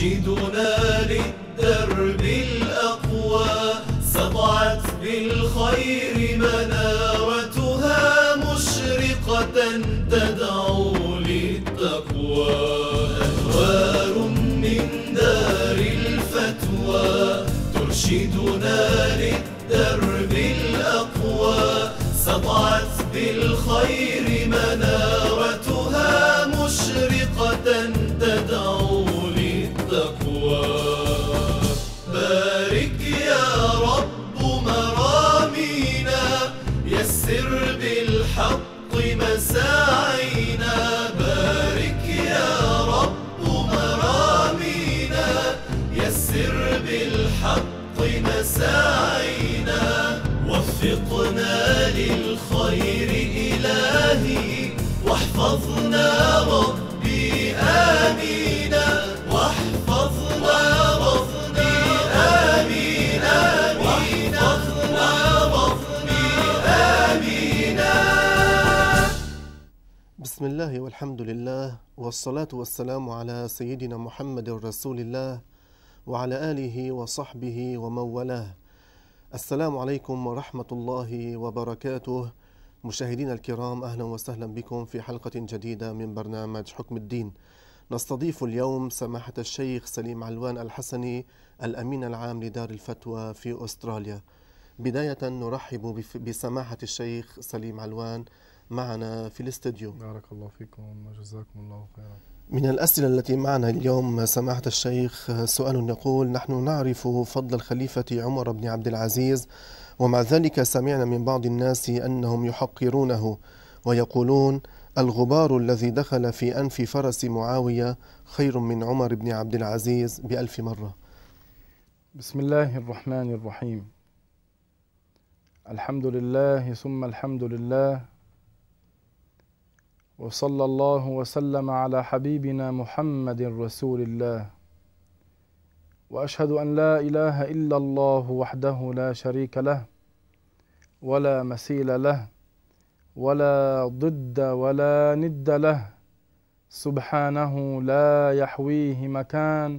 ترشدنا للدرب الأقوى سطعت بالخير منارتها مشرقة تدعو للتقوى أنوار من دار الفتوى ترشدنا للدرب الأقوى سطعت بالخير سعينا وفقنا للخير إلهي واحفظنا ربي آمينا واحفظنا ربي آمينا واحفظنا ربي آمينا بسم الله والحمد لله والصلاة والسلام على سيدنا محمد رسول الله وعلى آله وصحبه ومن والاه السلام عليكم ورحمة الله وبركاته مشاهدينا الكرام أهلا وسهلا بكم في حلقة جديدة من برنامج حكم الدين نستضيف اليوم سماحة الشيخ سليم علوان الحسني الأمين العام لدار الفتوى في أستراليا بداية نرحب بسماحة الشيخ سليم علوان معنا في الاستديو بارك الله فيكم وجزاكم الله خيرا من الأسئلة التي معنا اليوم سماحة الشيخ سؤال يقول نحن نعرف فضل الخليفة عمر بن عبد العزيز ومع ذلك سمعنا من بعض الناس أنهم يحقرونه ويقولون الغبار الذي دخل في أنف فرس معاوية خير من عمر بن عبد العزيز بألف مرة بسم الله الرحمن الرحيم الحمد لله ثم الحمد لله وصلى الله وسلم على حبيبنا محمد رسول الله واشهد ان لا اله الا الله وحده لا شريك له ولا مثيل له ولا ضد ولا ند له سبحانه لا يحويه مكان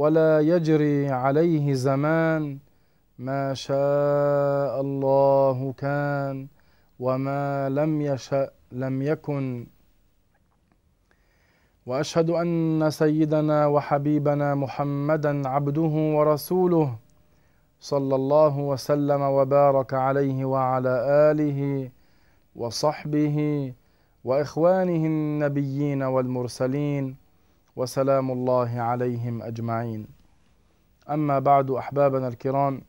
ولا يجري عليه زمان ما شاء الله كان وما لم يشأ لم يكن واشهد ان سيدنا وحبيبنا محمدا عبده ورسوله صلى الله وسلم وبارك عليه وعلى اله وصحبه واخوانه النبيين والمرسلين وسلام الله عليهم اجمعين اما بعد احبابنا الكرام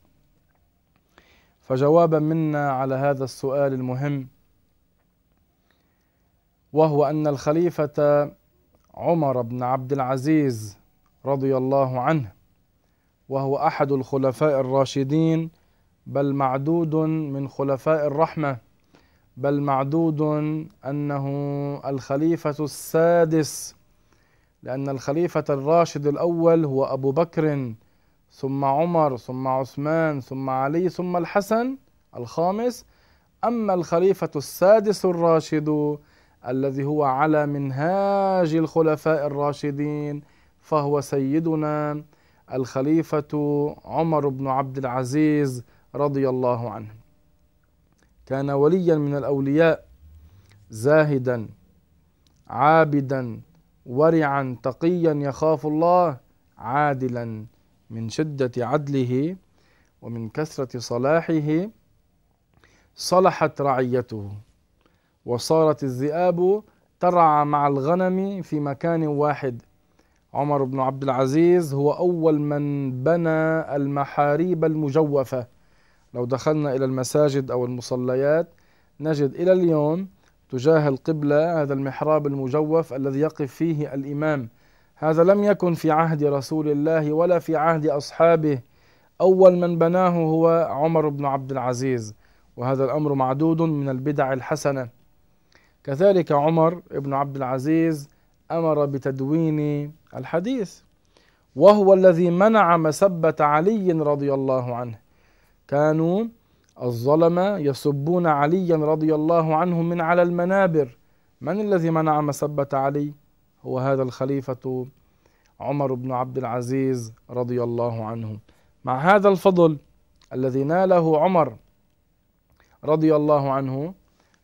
فجوابا منا على هذا السؤال المهم وهو أن الخليفة عمر بن عبد العزيز رضي الله عنه وهو أحد الخلفاء الراشدين بل معدود من خلفاء الرحمة بل معدود أنه الخليفة السادس لأن الخليفة الراشد الأول هو أبو بكر ثم عمر ثم عثمان ثم علي ثم الحسن الخامس أما الخليفة السادس الراشد الذي هو على منهاج الخلفاء الراشدين فهو سيدنا الخليفة عمر بن عبد العزيز رضي الله عنه كان وليا من الأولياء زاهدا عابدا ورعا تقيا يخاف الله عادلا من شدة عدله ومن كثرة صلاحه صلحت رعيته وصارت الذئاب ترعى مع الغنم في مكان واحد عمر بن عبد العزيز هو أول من بنى المحاريب المجوفة لو دخلنا إلى المساجد أو المصليات نجد إلى اليوم تجاه القبلة هذا المحراب المجوف الذي يقف فيه الإمام هذا لم يكن في عهد رسول الله ولا في عهد أصحابه أول من بناه هو عمر بن عبد العزيز وهذا الأمر معدود من البدع الحسنة كذلك عمر بن عبد العزيز امر بتدوين الحديث وهو الذي منع مسبه علي رضي الله عنه كانوا الظلمه يسبون عليا رضي الله عنه من على المنابر من الذي منع مسبه علي هو هذا الخليفه عمر بن عبد العزيز رضي الله عنه مع هذا الفضل الذي ناله عمر رضي الله عنه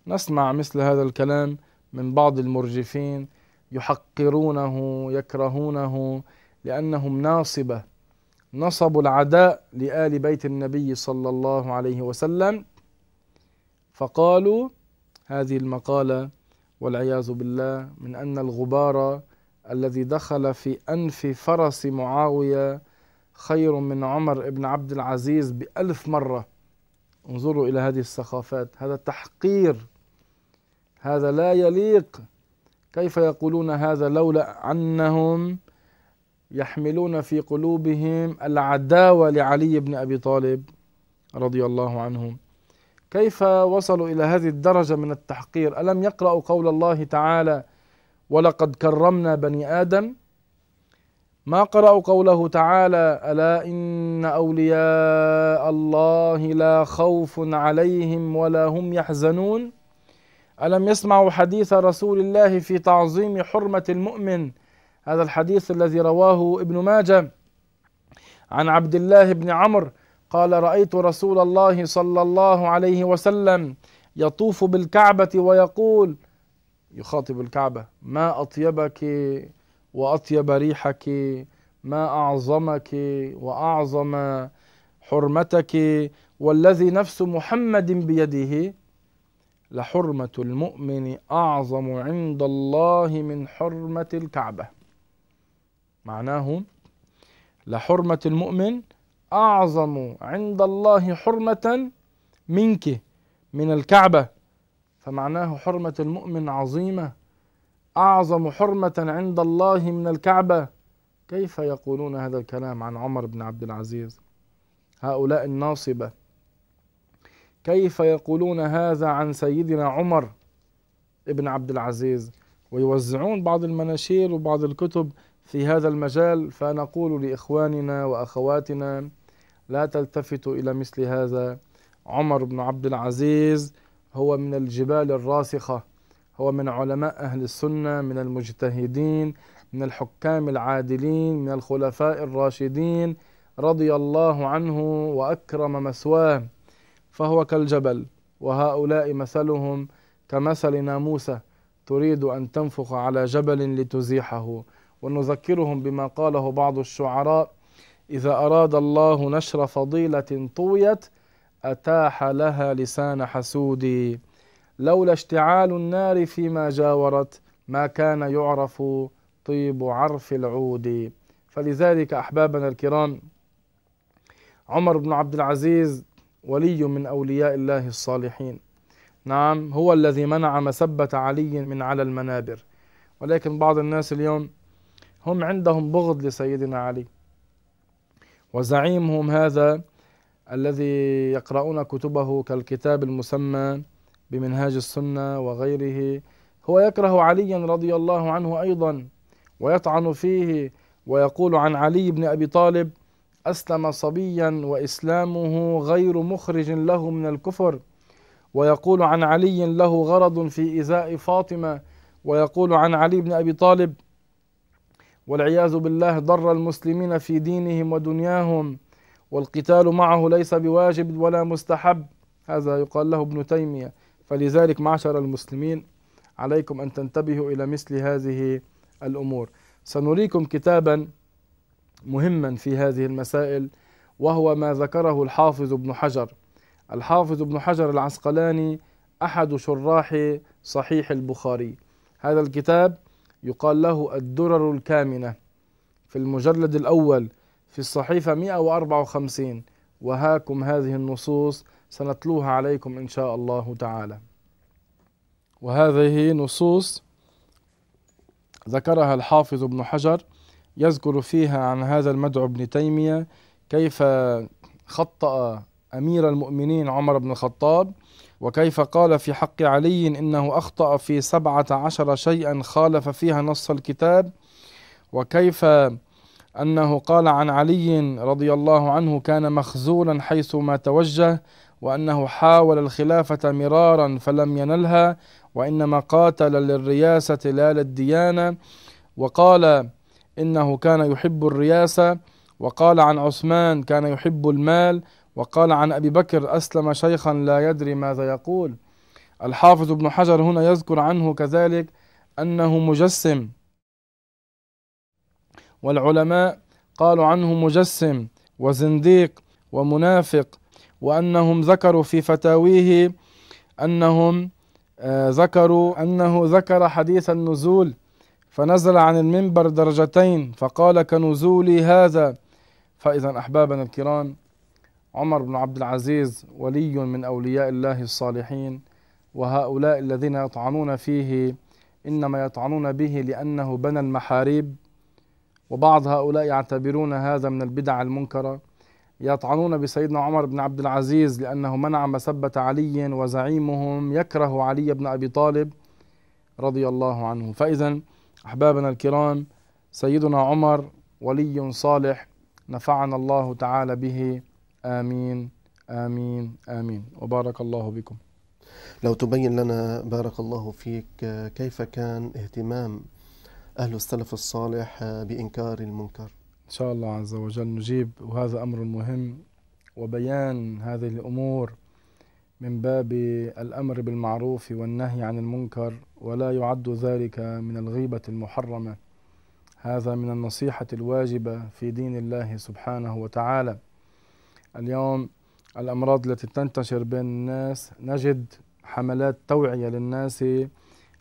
نسمع مثل هذا الكلام من بعض المرجفين يحقرونه يكرهونه لأنهم ناصبة نصبوا العداء لآل بيت النبي صلى الله عليه وسلم فقالوا هذه المقالة والعياذ بالله من أن الغبار الذي دخل في أنف فرس معاوية خير من عمر بن عبد العزيز بألف مرة انظروا إلى هذه السخافات هذا تحقير هذا لا يليق كيف يقولون هذا لولا أنهم يحملون في قلوبهم العداوة لعلي بن أبي طالب رضي الله عنه كيف وصلوا إلى هذه الدرجة من التحقير ألم يقرأوا قول الله تعالى ولقد كرمنا بني آدم ما قرأوا قوله تعالى ألا إن أولياء الله لا خوف عليهم ولا هم يحزنون ألم يسمعوا حديث رسول الله في تعظيم حرمة المؤمن هذا الحديث الذي رواه ابن ماجه عن عبد الله بن عمرو قال رأيت رسول الله صلى الله عليه وسلم يطوف بالكعبة ويقول يخاطب الكعبة ما أطيبك وأطيب ريحك ما أعظمك وأعظم حرمتك والذي نفس محمد بيده لحرمة المؤمن أعظم عند الله من حرمة الكعبة معناه لحرمة المؤمن أعظم عند الله حرمة منك من الكعبة فمعناه حرمة المؤمن عظيمة أعظم حرمة عند الله من الكعبة كيف يقولون هذا الكلام عن عمر بن عبد العزيز هؤلاء الناصبة كيف يقولون هذا عن سيدنا عمر ابن عبد العزيز ويوزعون بعض المناشير وبعض الكتب في هذا المجال فنقول لاخواننا واخواتنا لا تلتفتوا الى مثل هذا عمر بن عبد العزيز هو من الجبال الراسخه هو من علماء اهل السنه من المجتهدين من الحكام العادلين من الخلفاء الراشدين رضي الله عنه واكرم مثواه فهو كالجبل وهؤلاء مثلهم كمثل ناموسة تريد أن تنفخ على جبل لتزيحه ونذكرهم بما قاله بعض الشعراء إذا أراد الله نشر فضيلة طويت أتاح لها لسان حسود لولا اشتعال النار فيما جاورت ما كان يعرف طيب عرف العود فلذلك أحبابنا الكرام عمر بن عبد العزيز ولي من أولياء الله الصالحين نعم هو الذي منع مسبة علي من على المنابر ولكن بعض الناس اليوم هم عندهم بغض لسيدنا علي وزعيمهم هذا الذي يقرؤون كتبه كالكتاب المسمى بمنهاج السنة وغيره هو يكره عليا رضي الله عنه أيضا ويطعن فيه ويقول عن علي بن أبي طالب أسلم صبيا وإسلامه غير مخرج له من الكفر ويقول عن علي له غرض في إزاء فاطمة ويقول عن علي بن أبي طالب والعياذ بالله ضر المسلمين في دينهم ودنياهم والقتال معه ليس بواجب ولا مستحب هذا يقال له ابن تيمية فلذلك معشر المسلمين عليكم أن تنتبهوا إلى مثل هذه الأمور سنريكم كتابا مهما في هذه المسائل وهو ما ذكره الحافظ ابن حجر الحافظ ابن حجر العسقلاني أحد شراح صحيح البخاري هذا الكتاب يقال له الدرر الكامنة في المجلد الأول في الصحيفة 154 وهاكم هذه النصوص سنتلوها عليكم إن شاء الله تعالى وهذه نصوص ذكرها الحافظ ابن حجر يذكر فيها عن هذا المدعو ابن تيمية كيف خطأ أمير المؤمنين عمر بن الخطاب وكيف قال في حق علي إنه أخطأ في سبعة عشر شيئا خالف فيها نص الكتاب وكيف أنه قال عن علي رضي الله عنه كان مخزولا حيث ما توجه وأنه حاول الخلافة مرارا فلم ينلها وإنما قاتل للرياسة لا للديانة وقال إنه كان يحب الرياسة وقال عن عثمان كان يحب المال وقال عن أبي بكر أسلم شيخا لا يدري ماذا يقول الحافظ ابن حجر هنا يذكر عنه كذلك أنه مجسم والعلماء قالوا عنه مجسم وزنديق ومنافق وأنهم ذكروا في فتاويه أنهم آه، ذكروا أنه ذكر حديث النزول فنزل عن المنبر درجتين فقال كنزولي هذا فإذا أحبابنا الكرام عمر بن عبد العزيز ولي من أولياء الله الصالحين وهؤلاء الذين يطعنون فيه إنما يطعنون به لأنه بنى المحاريب وبعض هؤلاء يعتبرون هذا من البدع المنكرة يطعنون بسيدنا عمر بن عبد العزيز لأنه منع مسبة علي وزعيمهم يكره علي بن أبي طالب رضي الله عنه فإذا أحبابنا الكرام سيدنا عمر ولي صالح نفعنا الله تعالى به آمين آمين آمين وبارك الله بكم لو تبين لنا بارك الله فيك كيف كان اهتمام أهل السلف الصالح بإنكار المنكر إن شاء الله عز وجل نجيب وهذا أمر مهم وبيان هذه الأمور من باب الأمر بالمعروف والنهي عن المنكر ولا يعد ذلك من الغيبة المحرمة هذا من النصيحة الواجبة في دين الله سبحانه وتعالى اليوم الأمراض التي تنتشر بين الناس نجد حملات توعية للناس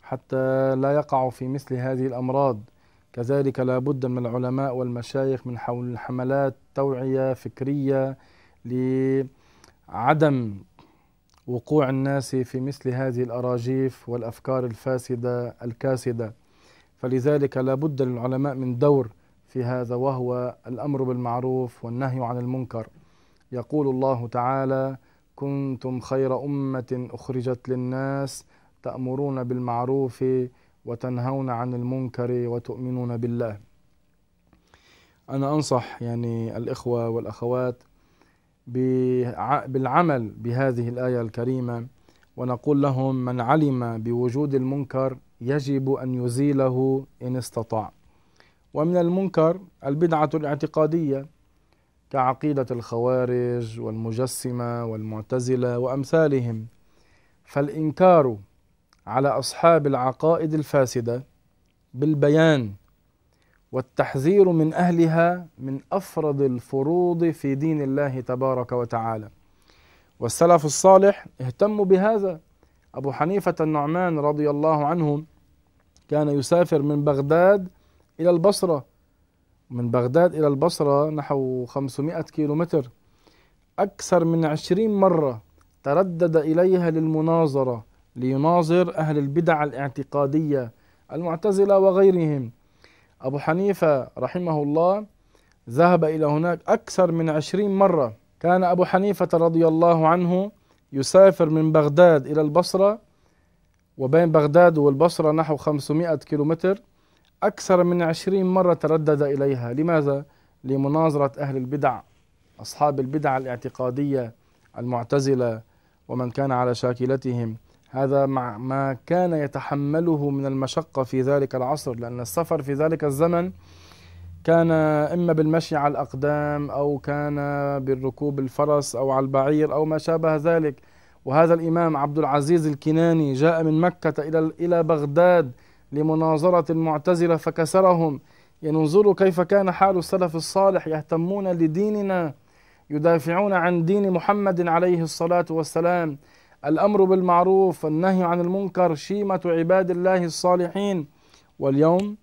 حتى لا يقعوا في مثل هذه الأمراض كذلك لا بد من العلماء والمشايخ من حول حملات توعية فكرية لعدم وقوع الناس في مثل هذه الأراجيف والأفكار الفاسدة الكاسدة فلذلك لا بد للعلماء من دور في هذا وهو الأمر بالمعروف والنهي عن المنكر يقول الله تعالى كنتم خير أمة أخرجت للناس تأمرون بالمعروف وتنهون عن المنكر وتؤمنون بالله أنا أنصح يعني الإخوة والأخوات بالعمل بهذه الآية الكريمة ونقول لهم من علم بوجود المنكر يجب أن يزيله إن استطاع ومن المنكر البدعة الاعتقادية كعقيدة الخوارج والمجسمة والمعتزلة وأمثالهم فالإنكار على أصحاب العقائد الفاسدة بالبيان والتحذير من أهلها من أفرض الفروض في دين الله تبارك وتعالى والسلف الصالح اهتموا بهذا أبو حنيفة النعمان رضي الله عنه كان يسافر من بغداد إلى البصرة من بغداد إلى البصرة نحو 500 كيلو متر أكثر من 20 مرة تردد إليها للمناظرة ليناظر أهل البدع الاعتقادية المعتزلة وغيرهم أبو حنيفة رحمه الله ذهب إلى هناك أكثر من عشرين مرة كان أبو حنيفة رضي الله عنه يسافر من بغداد إلى البصرة وبين بغداد والبصرة نحو 500 كيلومتر أكثر من عشرين مرة تردد إليها لماذا؟ لمناظرة أهل البدع أصحاب البدع الاعتقادية المعتزلة ومن كان على شاكلتهم هذا مع ما كان يتحمله من المشقة في ذلك العصر لأن السفر في ذلك الزمن كان إما بالمشي على الأقدام أو كان بالركوب الفرس أو على البعير أو ما شابه ذلك وهذا الإمام عبد العزيز الكناني جاء من مكة إلى إلى بغداد لمناظرة المعتزلة فكسرهم يعني انظروا كيف كان حال السلف الصالح يهتمون لديننا يدافعون عن دين محمد عليه الصلاة والسلام الأمر بالمعروف النهي عن المنكر شيمة عباد الله الصالحين واليوم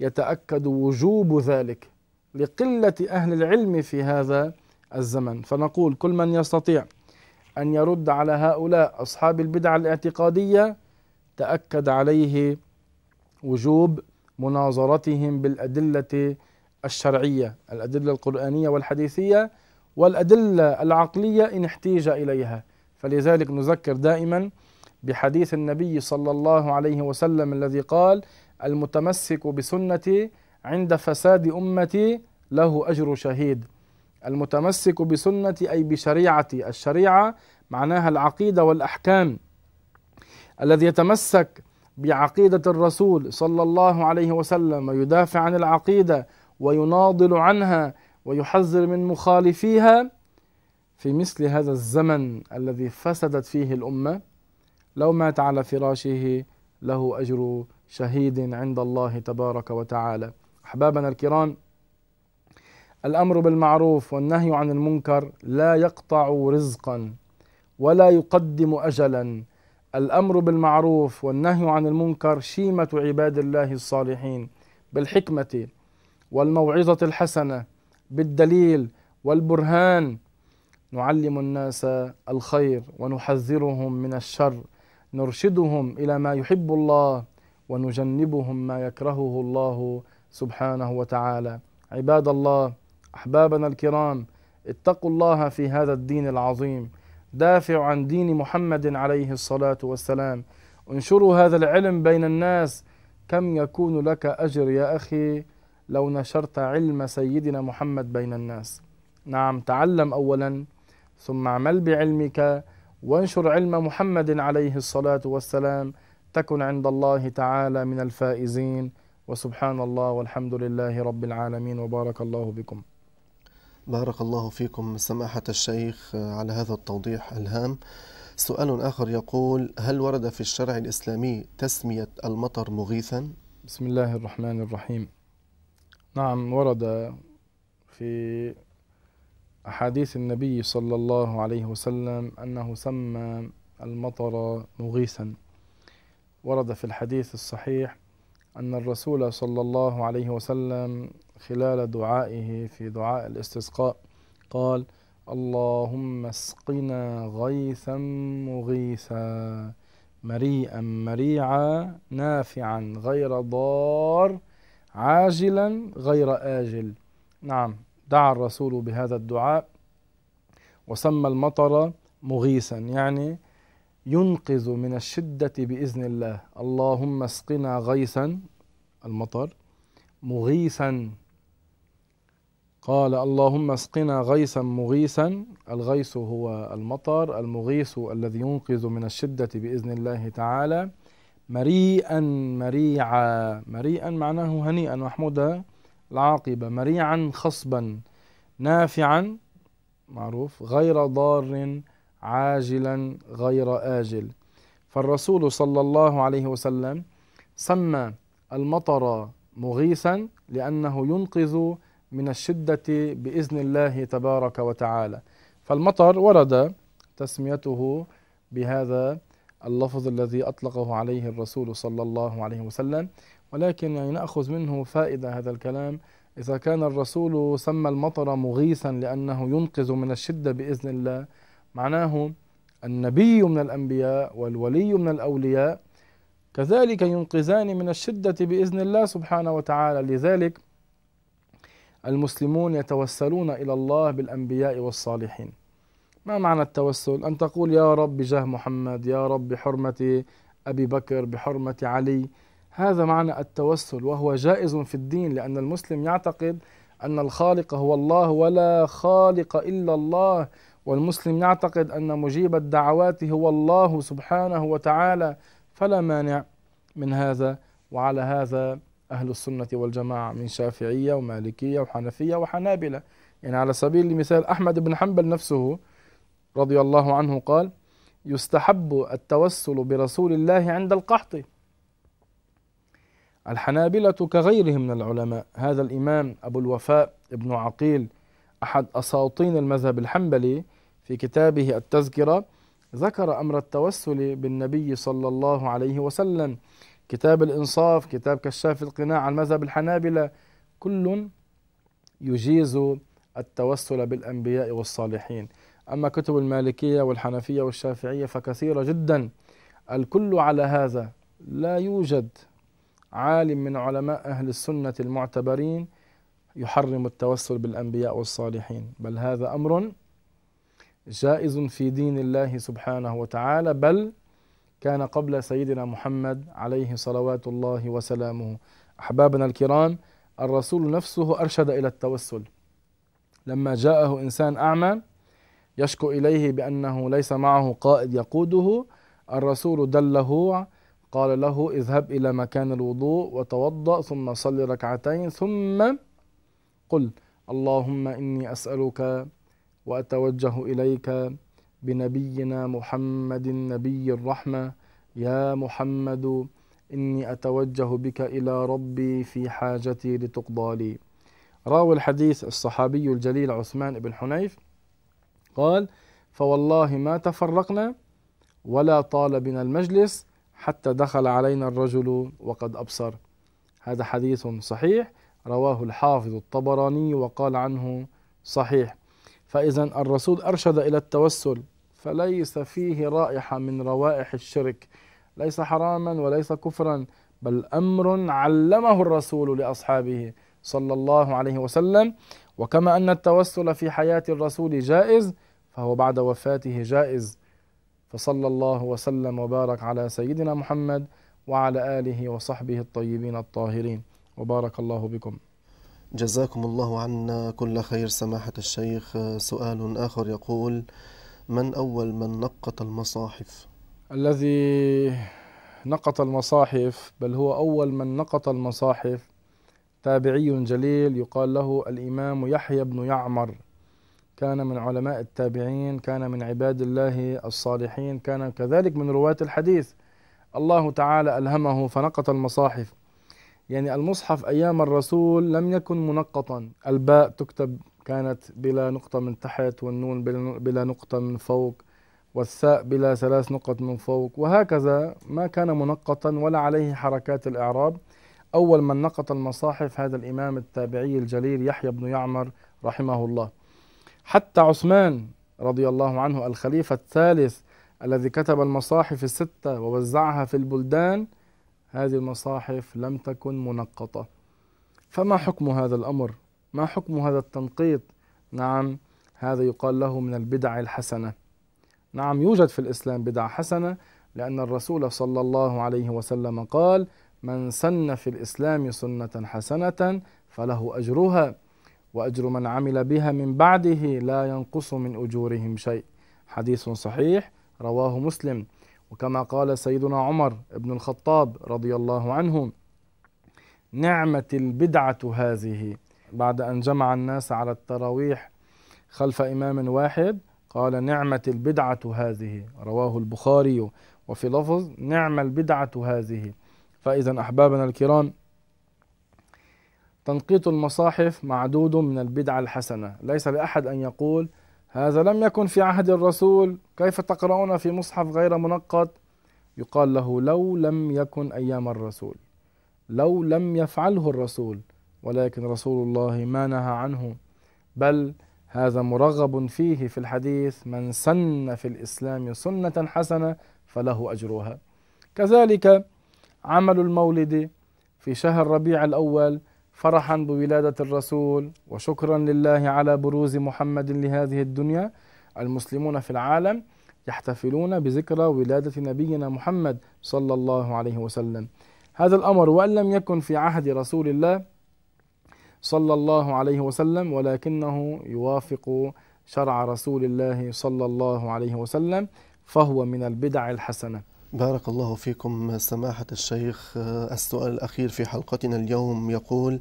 يتأكد وجوب ذلك لقلة أهل العلم في هذا الزمن فنقول كل من يستطيع أن يرد على هؤلاء أصحاب البدع الاعتقادية تأكد عليه وجوب مناظرتهم بالأدلة الشرعية الأدلة القرآنية والحديثية والأدلة العقلية إن احتيج إليها فلذلك نذكر دائما بحديث النبي صلى الله عليه وسلم الذي قال المتمسك بسنتي عند فساد امتي له اجر شهيد المتمسك بسنتي اي بشريعتي الشريعه معناها العقيده والاحكام الذي يتمسك بعقيده الرسول صلى الله عليه وسلم ويدافع عن العقيده ويناضل عنها ويحذر من مخالفيها في مثل هذا الزمن الذي فسدت فيه الأمة لو مات على فراشه له أجر شهيد عند الله تبارك وتعالى أحبابنا الكرام الأمر بالمعروف والنهي عن المنكر لا يقطع رزقا ولا يقدم أجلا الأمر بالمعروف والنهي عن المنكر شيمة عباد الله الصالحين بالحكمة والموعظة الحسنة بالدليل والبرهان نعلم الناس الخير ونحذرهم من الشر نرشدهم الى ما يحب الله ونجنبهم ما يكرهه الله سبحانه وتعالى عباد الله احبابنا الكرام اتقوا الله في هذا الدين العظيم دافعوا عن دين محمد عليه الصلاه والسلام انشروا هذا العلم بين الناس كم يكون لك اجر يا اخي لو نشرت علم سيدنا محمد بين الناس نعم تعلم اولا ثم اعمل بعلمك وانشر علم محمد عليه الصلاة والسلام تكن عند الله تعالى من الفائزين وسبحان الله والحمد لله رب العالمين وبارك الله بكم بارك الله فيكم سماحة الشيخ على هذا التوضيح الهام سؤال آخر يقول هل ورد في الشرع الإسلامي تسمية المطر مغيثا؟ بسم الله الرحمن الرحيم نعم ورد في أحاديث النبي صلى الله عليه وسلم أنه سمى المطر مغيثا ورد في الحديث الصحيح أن الرسول صلى الله عليه وسلم خلال دعائه في دعاء الاستسقاء قال اللهم اسقنا غيثا مغيثا مريئا مريعا نافعا غير ضار عاجلا غير آجل نعم دعا الرسول بهذا الدعاء وسمى المطر مغيثا يعني ينقذ من الشدة بإذن الله اللهم اسقنا غيثا المطر مغيثا قال اللهم اسقنا غيثا مغيثا الغيث هو المطر المغيث الذي ينقذ من الشدة بإذن الله تعالى مريئا مريعا مريئا معناه هنيئا محمودا العاقبة مريعا خصبا نافعا معروف غير ضار عاجلا غير آجل فالرسول صلى الله عليه وسلم سمى المطر مغيثا لأنه ينقذ من الشدة بإذن الله تبارك وتعالى فالمطر ورد تسميته بهذا اللفظ الذي أطلقه عليه الرسول صلى الله عليه وسلم ولكن يعني نأخذ منه فائدة هذا الكلام إذا كان الرسول سمى المطر مغيثا لأنه ينقذ من الشدة بإذن الله معناه النبي من الأنبياء والولي من الأولياء كذلك ينقذان من الشدة بإذن الله سبحانه وتعالى لذلك المسلمون يتوسلون إلى الله بالأنبياء والصالحين ما معنى التوسل؟ أن تقول يا رب جاه محمد يا رب بحرمة أبي بكر بحرمة علي هذا معنى التوسل وهو جائز في الدين لأن المسلم يعتقد أن الخالق هو الله ولا خالق إلا الله والمسلم يعتقد أن مجيب الدعوات هو الله سبحانه وتعالى فلا مانع من هذا وعلى هذا أهل السنة والجماعة من شافعية ومالكية وحنفية وحنابلة يعني على سبيل المثال أحمد بن حنبل نفسه رضي الله عنه قال يستحب التوسل برسول الله عند القحط الحنابلة كغيرهم من العلماء هذا الإمام أبو الوفاء ابن عقيل أحد أساطين المذهب الحنبلي في كتابه التذكرة ذكر أمر التوسل بالنبي صلى الله عليه وسلم كتاب الإنصاف كتاب كشاف القناع عن مذهب الحنابلة كل يجيز التوسل بالأنبياء والصالحين أما كتب المالكية والحنفية والشافعية فكثيرة جدا الكل على هذا لا يوجد عالم من علماء أهل السنة المعتبرين يحرم التوسل بالأنبياء والصالحين بل هذا أمر جائز في دين الله سبحانه وتعالى بل كان قبل سيدنا محمد عليه صلوات الله وسلامه أحبابنا الكرام الرسول نفسه أرشد إلى التوسل لما جاءه إنسان أعمى يشكو إليه بأنه ليس معه قائد يقوده الرسول دله قال له اذهب إلى مكان الوضوء وتوضأ ثم صل ركعتين ثم قل اللهم إني أسألك وأتوجه إليك بنبينا محمد نبي الرحمة يا محمد إني أتوجه بك إلى ربي في حاجتي لتقضى لي راوي الحديث الصحابي الجليل عثمان بن حنيف قال فوالله ما تفرقنا ولا طال بنا المجلس حتى دخل علينا الرجل وقد أبصر هذا حديث صحيح رواه الحافظ الطبراني وقال عنه صحيح فإذا الرسول أرشد إلى التوسل فليس فيه رائحة من روائح الشرك ليس حراما وليس كفرا بل أمر علمه الرسول لأصحابه صلى الله عليه وسلم وكما أن التوسل في حياة الرسول جائز فهو بعد وفاته جائز فصلى الله وسلم وبارك على سيدنا محمد وعلى آله وصحبه الطيبين الطاهرين وبارك الله بكم جزاكم الله عنا كل خير سماحة الشيخ سؤال آخر يقول من أول من نقط المصاحف؟ الذي نقط المصاحف بل هو أول من نقط المصاحف تابعي جليل يقال له الإمام يحيى بن يعمر كان من علماء التابعين كان من عباد الله الصالحين كان كذلك من رواة الحديث الله تعالى ألهمه فنقط المصاحف يعني المصحف أيام الرسول لم يكن منقطا الباء تكتب كانت بلا نقطة من تحت والنون بلا نقطة من فوق والثاء بلا ثلاث نقط من فوق وهكذا ما كان منقطا ولا عليه حركات الإعراب أول من نقط المصاحف هذا الإمام التابعي الجليل يحيى بن يعمر رحمه الله حتى عثمان رضي الله عنه الخليفة الثالث الذي كتب المصاحف الستة ووزعها في البلدان هذه المصاحف لم تكن منقطة فما حكم هذا الأمر؟ ما حكم هذا التنقيط؟ نعم هذا يقال له من البدع الحسنة نعم يوجد في الإسلام بدع حسنة لأن الرسول صلى الله عليه وسلم قال من سن في الإسلام سنة حسنة فله أجرها وأجر من عمل بها من بعده لا ينقص من أجورهم شيء حديث صحيح رواه مسلم وكما قال سيدنا عمر بن الخطاب رضي الله عنه نعمة البدعة هذه بعد أن جمع الناس على التراويح خلف إمام واحد قال نعمة البدعة هذه رواه البخاري وفي لفظ نعم البدعة هذه فإذا أحبابنا الكرام تنقيط المصاحف معدود من البدعة الحسنة ليس لأحد أن يقول هذا لم يكن في عهد الرسول كيف تقرؤون في مصحف غير منقط يقال له لو لم يكن أيام الرسول لو لم يفعله الرسول ولكن رسول الله ما نهى عنه بل هذا مرغب فيه في الحديث من سن في الإسلام سنة حسنة فله أجرها كذلك عمل المولد في شهر ربيع الأول فرحا بولاده الرسول وشكرا لله على بروز محمد لهذه الدنيا المسلمون في العالم يحتفلون بذكرى ولاده نبينا محمد صلى الله عليه وسلم هذا الامر وان لم يكن في عهد رسول الله صلى الله عليه وسلم ولكنه يوافق شرع رسول الله صلى الله عليه وسلم فهو من البدع الحسنه بارك الله فيكم سماحة الشيخ السؤال الأخير في حلقتنا اليوم يقول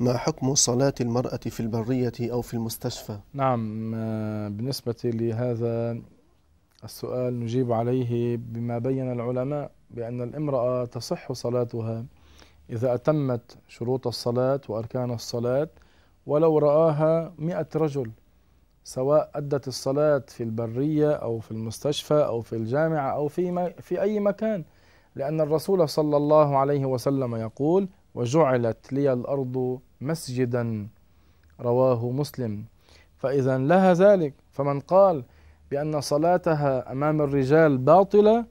ما حكم صلاة المرأة في البرية أو في المستشفى؟ نعم آه، بالنسبة لهذا السؤال نجيب عليه بما بين العلماء بأن الامرأة تصح صلاتها إذا أتمت شروط الصلاة وأركان الصلاة ولو رآها مئة رجل سواء أدت الصلاة في البرية أو في المستشفى أو في الجامعة أو في, في أي مكان لأن الرسول صلى الله عليه وسلم يقول وجعلت لي الأرض مسجدا رواه مسلم فإذا لها ذلك فمن قال بأن صلاتها أمام الرجال باطلة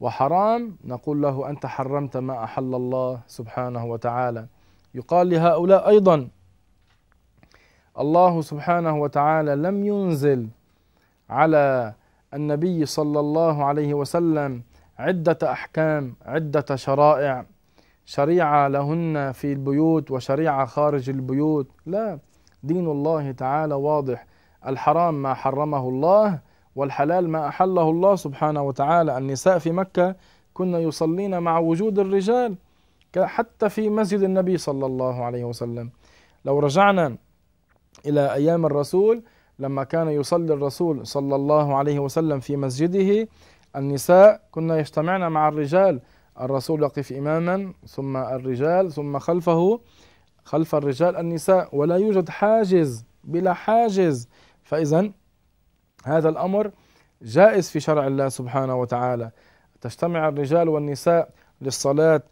وحرام نقول له أنت حرمت ما أحل الله سبحانه وتعالى يقال لهؤلاء أيضا الله سبحانه وتعالى لم ينزل على النبي صلى الله عليه وسلم عدة أحكام عدة شرائع شريعة لهن في البيوت وشريعة خارج البيوت لا دين الله تعالى واضح الحرام ما حرمه الله والحلال ما أحله الله سبحانه وتعالى النساء في مكة كنا يصلين مع وجود الرجال حتى في مسجد النبي صلى الله عليه وسلم لو رجعنا إلى أيام الرسول لما كان يصلي الرسول صلى الله عليه وسلم في مسجده النساء كنا يجتمعن مع الرجال الرسول يقف إماما ثم الرجال ثم خلفه خلف الرجال النساء ولا يوجد حاجز بلا حاجز فإذا هذا الأمر جائز في شرع الله سبحانه وتعالى تجتمع الرجال والنساء للصلاة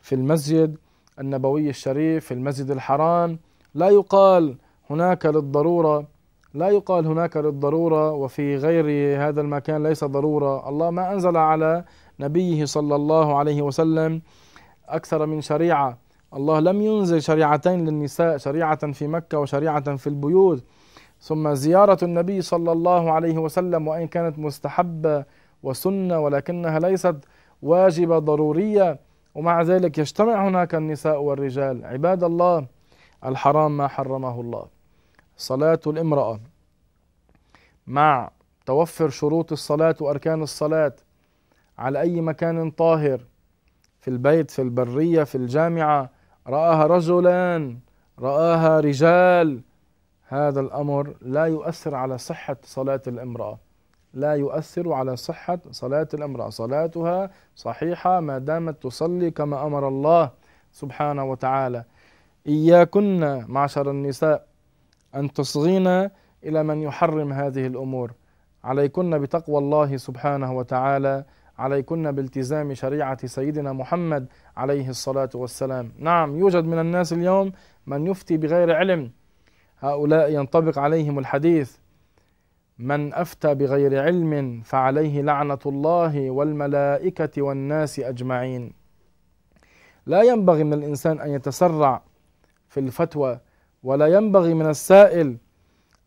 في المسجد النبوي الشريف في المسجد الحرام لا يقال هناك للضرورة لا يقال هناك للضرورة وفي غير هذا المكان ليس ضرورة الله ما أنزل على نبيه صلى الله عليه وسلم أكثر من شريعة الله لم ينزل شريعتين للنساء شريعة في مكة وشريعة في البيوت ثم زيارة النبي صلى الله عليه وسلم وإن كانت مستحبة وسنة ولكنها ليست واجبة ضرورية ومع ذلك يجتمع هناك النساء والرجال عباد الله الحرام ما حرمه الله صلاة الامرأة مع توفر شروط الصلاة وأركان الصلاة على أي مكان طاهر في البيت في البرية في الجامعة رآها رجلان رآها رجال هذا الأمر لا يؤثر على صحة صلاة الامرأة لا يؤثر على صحة صلاة الامرأة صلاتها صحيحة ما دامت تصلي كما أمر الله سبحانه وتعالى إياكن معشر النساء أن تصغينا إلى من يحرم هذه الأمور عليكن بتقوى الله سبحانه وتعالى عليكن بالتزام شريعة سيدنا محمد عليه الصلاة والسلام نعم يوجد من الناس اليوم من يفتي بغير علم هؤلاء ينطبق عليهم الحديث من أفتى بغير علم فعليه لعنة الله والملائكة والناس أجمعين لا ينبغي من الإنسان أن يتسرع في الفتوى ولا ينبغي من السائل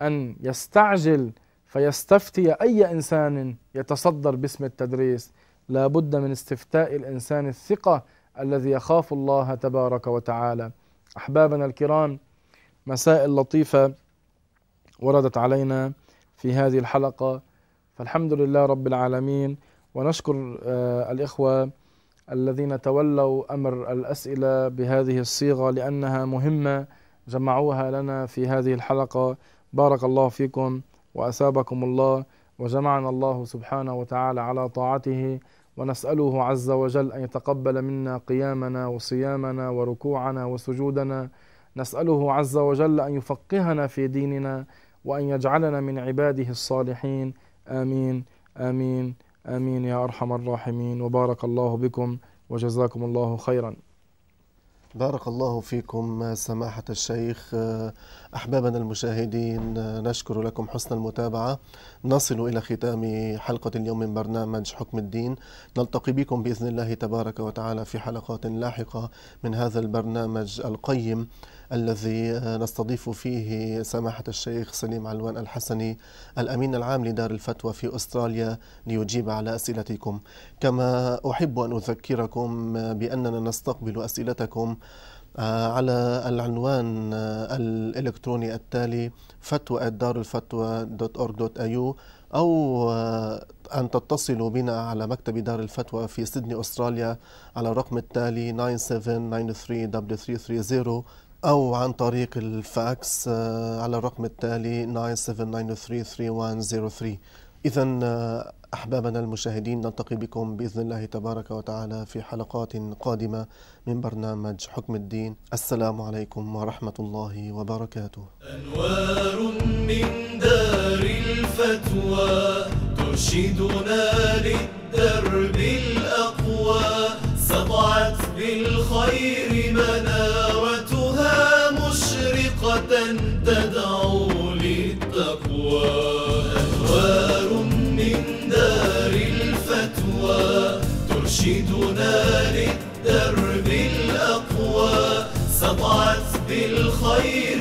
أن يستعجل فيستفتي أي إنسان يتصدر باسم التدريس لا بد من استفتاء الإنسان الثقة الذي يخاف الله تبارك وتعالى أحبابنا الكرام مسائل لطيفة وردت علينا في هذه الحلقة فالحمد لله رب العالمين ونشكر آه، الإخوة الذين تولوا أمر الأسئلة بهذه الصيغة لأنها مهمة جمعوها لنا في هذه الحلقة بارك الله فيكم وأثابكم الله وجمعنا الله سبحانه وتعالى على طاعته ونسأله عز وجل أن يتقبل منا قيامنا وصيامنا وركوعنا وسجودنا نسأله عز وجل أن يفقهنا في ديننا وأن يجعلنا من عباده الصالحين آمين آمين آمين يا أرحم الراحمين وبارك الله بكم وجزاكم الله خيرا بارك الله فيكم سماحة الشيخ أحبابنا المشاهدين نشكر لكم حسن المتابعة نصل إلى ختام حلقة اليوم من برنامج حكم الدين نلتقي بكم بإذن الله تبارك وتعالى في حلقات لاحقة من هذا البرنامج القيم الذي آه، نستضيف فيه سماحة الشيخ سليم علوان الحسني الأمين العام لدار الفتوى في أستراليا ليجيب على أسئلتكم كما أحب أن أذكركم بأننا نستقبل أسئلتكم آه، على العنوان آه، الإلكتروني التالي فتوى دار الفتوى دوت أورك دوت أيو أو أن تتصلوا بنا على مكتب دار الفتوى في سيدني أستراليا على الرقم التالي 9793 330 أو عن طريق الفاكس آه، على الرقم التالي 97933103 إذا آه، أحبابنا المشاهدين نلتقي بكم بإذن الله تبارك وتعالى في حلقات قادمة من برنامج حكم الدين السلام عليكم ورحمة الله وبركاته أنوار من دار الفتوى ترشدنا للدرب الأقوى سطعت بالخير تدعو للتقوى أنوار من دار الفتوى ترشدنا للدرب الأقوى سطعت بالخير